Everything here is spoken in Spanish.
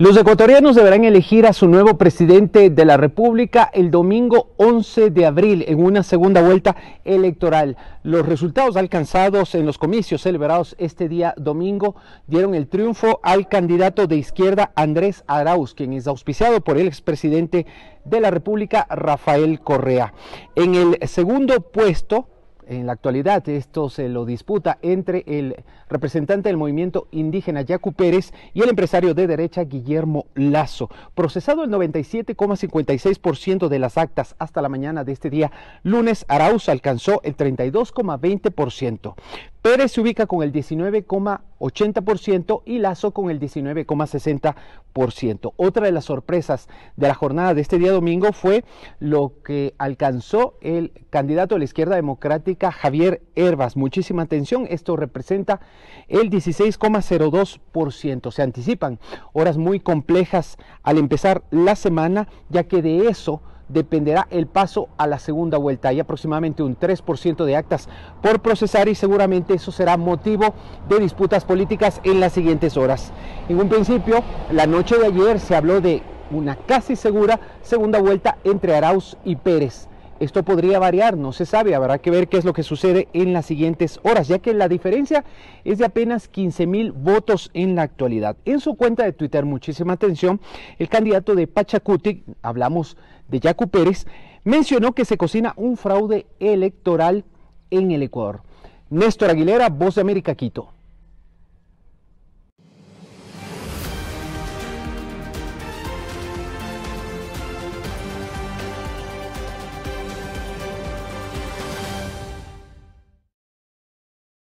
Los ecuatorianos deberán elegir a su nuevo presidente de la República el domingo 11 de abril en una segunda vuelta electoral. Los resultados alcanzados en los comicios celebrados este día domingo dieron el triunfo al candidato de izquierda Andrés Arauz, quien es auspiciado por el expresidente de la República Rafael Correa. En el segundo puesto en la actualidad esto se lo disputa entre el representante del movimiento indígena Yacu Pérez y el empresario de derecha Guillermo Lazo. Procesado el 97,56% de las actas hasta la mañana de este día, lunes Arauz alcanzó el 32,20%. Pérez se ubica con el 19,80% y Lazo con el 19,60%. Otra de las sorpresas de la jornada de este día domingo fue lo que alcanzó el candidato de la izquierda democrática Javier Herbas. Muchísima atención, esto representa el 16,02%. Se anticipan horas muy complejas al empezar la semana, ya que de eso dependerá el paso a la segunda vuelta. Hay aproximadamente un 3% de actas por procesar y seguramente eso será motivo de disputas políticas en las siguientes horas. En un principio, la noche de ayer se habló de una casi segura segunda vuelta entre Arauz y Pérez. Esto podría variar, no se sabe, habrá que ver qué es lo que sucede en las siguientes horas, ya que la diferencia es de apenas 15 mil votos en la actualidad. En su cuenta de Twitter, muchísima atención, el candidato de Pachacuti, hablamos de Yacu Pérez, mencionó que se cocina un fraude electoral en el Ecuador. Néstor Aguilera, Voz de América, Quito.